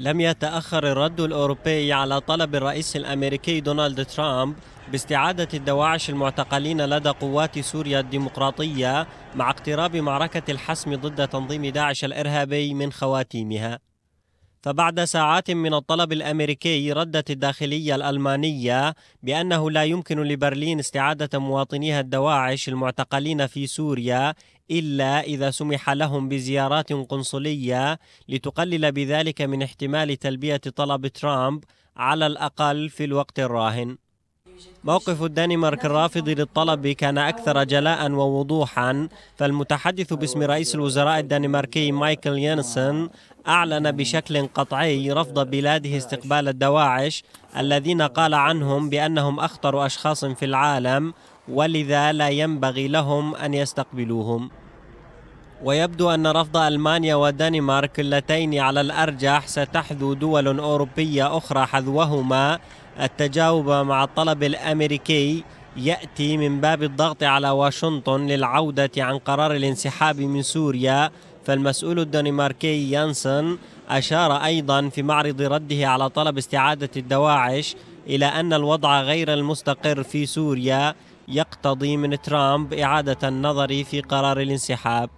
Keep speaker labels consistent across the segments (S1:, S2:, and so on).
S1: لم يتأخر الرد الأوروبي على طلب الرئيس الأمريكي دونالد ترامب باستعادة الدواعش المعتقلين لدى قوات سوريا الديمقراطية مع اقتراب معركة الحسم ضد تنظيم داعش الإرهابي من خواتيمها فبعد ساعات من الطلب الامريكي ردت الداخليه الالمانيه بانه لا يمكن لبرلين استعاده مواطنيها الدواعش المعتقلين في سوريا الا اذا سمح لهم بزيارات قنصليه لتقلل بذلك من احتمال تلبيه طلب ترامب على الاقل في الوقت الراهن. موقف الدنمارك الرافض للطلب كان أكثر جلاء ووضوحا فالمتحدث باسم رئيس الوزراء الدنماركي مايكل يانسون أعلن بشكل قطعي رفض بلاده استقبال الدواعش الذين قال عنهم بأنهم أخطر أشخاص في العالم ولذا لا ينبغي لهم أن يستقبلوهم ويبدو أن رفض ألمانيا والدنمارك اللتين على الأرجح ستحذو دول أوروبية أخرى حذوهما التجاوب مع الطلب الأمريكي يأتي من باب الضغط على واشنطن للعودة عن قرار الانسحاب من سوريا فالمسؤول الدنماركي يانسن أشار أيضا في معرض رده على طلب استعادة الدواعش إلى أن الوضع غير المستقر في سوريا يقتضي من ترامب إعادة النظر في قرار الانسحاب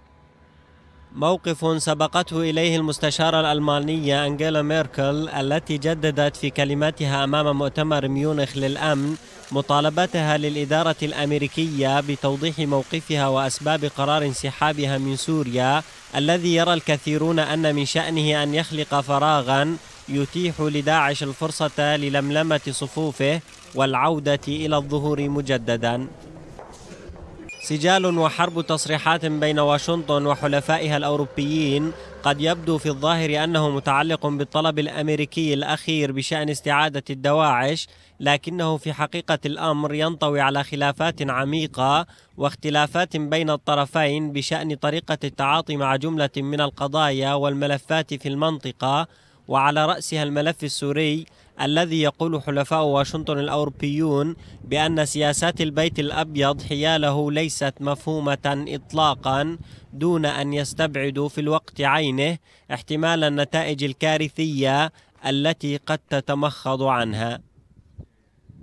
S1: موقف سبقته إليه المستشارة الألمانية أنجيلا ميركل التي جددت في كلماتها أمام مؤتمر ميونخ للأمن مطالبتها للإدارة الأمريكية بتوضيح موقفها وأسباب قرار انسحابها من سوريا الذي يرى الكثيرون أن من شأنه أن يخلق فراغا يتيح لداعش الفرصة للملمة صفوفه والعودة إلى الظهور مجددا سجال وحرب تصريحات بين واشنطن وحلفائها الأوروبيين قد يبدو في الظاهر أنه متعلق بالطلب الأمريكي الأخير بشأن استعادة الدواعش لكنه في حقيقة الأمر ينطوي على خلافات عميقة واختلافات بين الطرفين بشأن طريقة التعاطي مع جملة من القضايا والملفات في المنطقة وعلى رأسها الملف السوري الذي يقول حلفاء واشنطن الأوروبيون بأن سياسات البيت الأبيض حياله ليست مفهومة إطلاقا دون أن يستبعدوا في الوقت عينه احتمال النتائج الكارثية التي قد تتمخض عنها